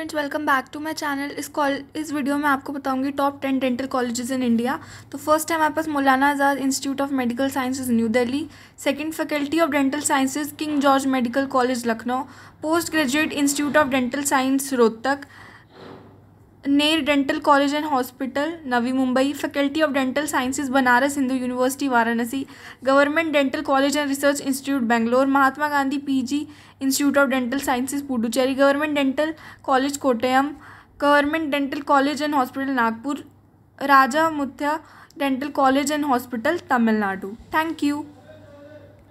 friends welcome back to my channel इस कॉल इस वीडियो में आपको बताऊंगी top ten dental colleges in India तो फर्स्ट है हमारे पास Maulana Azad institute of medical sciences new Delhi second faculty of dental sciences King George medical college Lucknow post graduate institute of dental science Rohtak Nair dental college and hospital Navi Mumbai faculty of dental sciences Banaras Hindu university Varanasi government dental college and research institute Bangalore Mahatma Gandhi PG institute of dental sciences Puducherry government dental college Kottayam government dental college and hospital Nagpur Raja Muthiah dental college and hospital Tamil Nadu thank you